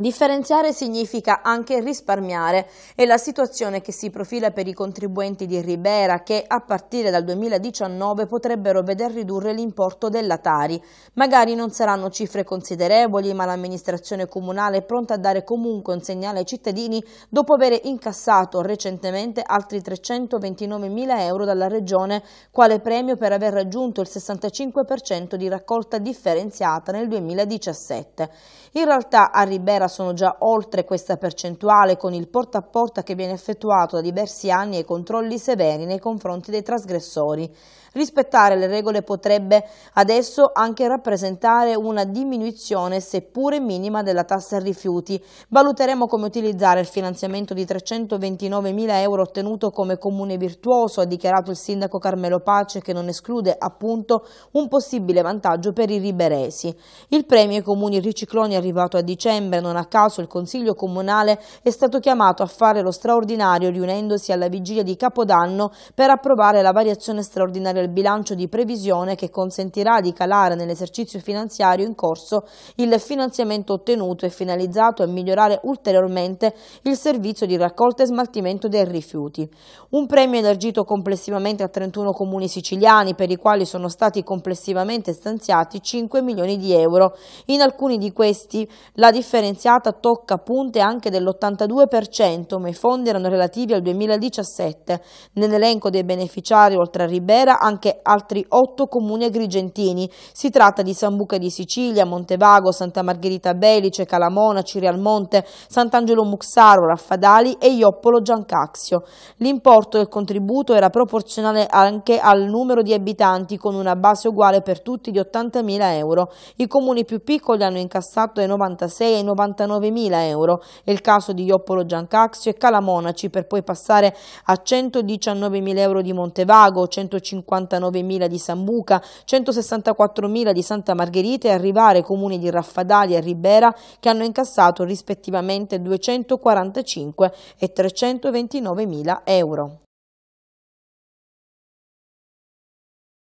Differenziare significa anche risparmiare e la situazione che si profila per i contribuenti di Ribera che a partire dal 2019 potrebbero veder ridurre l'importo della Tari. Magari non saranno cifre considerevoli ma l'amministrazione comunale è pronta a dare comunque un segnale ai cittadini dopo aver incassato recentemente altri 329 mila euro dalla Regione quale premio per aver raggiunto il 65% di raccolta differenziata nel 2017. In realtà a Ribera sono già oltre questa percentuale con il porta a porta che viene effettuato da diversi anni e controlli severi nei confronti dei trasgressori. Rispettare le regole potrebbe adesso anche rappresentare una diminuzione seppure minima della tassa rifiuti. Valuteremo come utilizzare il finanziamento di 329 mila euro ottenuto come comune virtuoso, ha dichiarato il sindaco Carmelo Pace che non esclude appunto un possibile vantaggio per i riberesi. Il premio ai comuni ricicloni è arrivato a dicembre non ha a caso il Consiglio Comunale è stato chiamato a fare lo straordinario riunendosi alla vigilia di Capodanno per approvare la variazione straordinaria al bilancio di previsione che consentirà di calare nell'esercizio finanziario in corso il finanziamento ottenuto e finalizzato a migliorare ulteriormente il servizio di raccolta e smaltimento dei rifiuti. Un premio elargito complessivamente a 31 comuni siciliani per i quali sono stati complessivamente stanziati 5 milioni di euro. In alcuni di questi la differenza iniziata tocca punte anche dell'82%, ma i fondi erano relativi al 2017. Nell'elenco dei beneficiari, oltre a Ribera, anche altri otto comuni agrigentini. Si tratta di Sambuca di Sicilia, Montevago, Santa Margherita Belice, Calamona, Cirialmonte, Sant'Angelo Muxaro, Raffadali e Ioppolo Giancaxio. L'importo del contributo era proporzionale anche al numero di abitanti, con una base uguale per tutti di 80.000 euro. I comuni più piccoli hanno incassato dai 96 ai 90 99.000 euro, è il caso di Ioppolo Giancaxio e Calamonaci per poi passare a 119.000 euro di Montevago, 159.000 di Sambuca, 164.000 di Santa Margherita e arrivare ai comuni di Raffadali e Ribera che hanno incassato rispettivamente 245 e 329.000 euro.